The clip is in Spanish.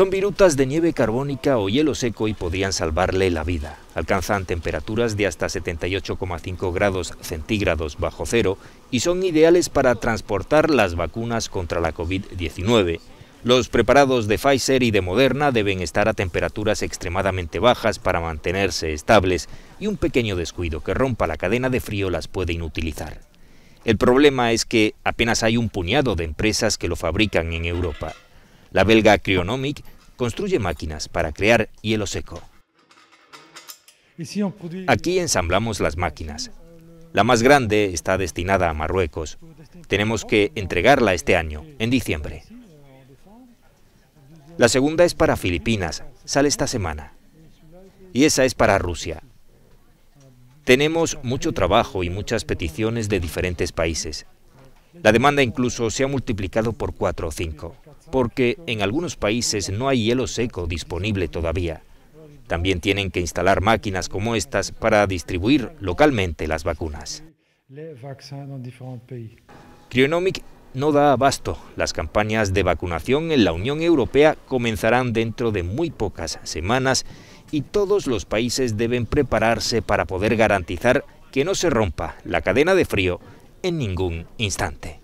Son virutas de nieve carbónica o hielo seco y podrían salvarle la vida. Alcanzan temperaturas de hasta 78,5 grados centígrados bajo cero y son ideales para transportar las vacunas contra la COVID-19. Los preparados de Pfizer y de Moderna deben estar a temperaturas extremadamente bajas para mantenerse estables y un pequeño descuido que rompa la cadena de frío las puede inutilizar. El problema es que apenas hay un puñado de empresas que lo fabrican en Europa. La belga Cryonomic construye máquinas para crear hielo seco. Aquí ensamblamos las máquinas. La más grande está destinada a Marruecos. Tenemos que entregarla este año, en diciembre. La segunda es para Filipinas, sale esta semana. Y esa es para Rusia. Tenemos mucho trabajo y muchas peticiones de diferentes países. La demanda incluso se ha multiplicado por cuatro o cinco porque en algunos países no hay hielo seco disponible todavía. También tienen que instalar máquinas como estas para distribuir localmente las vacunas. Crionomic no da abasto. Las campañas de vacunación en la Unión Europea comenzarán dentro de muy pocas semanas y todos los países deben prepararse para poder garantizar que no se rompa la cadena de frío en ningún instante.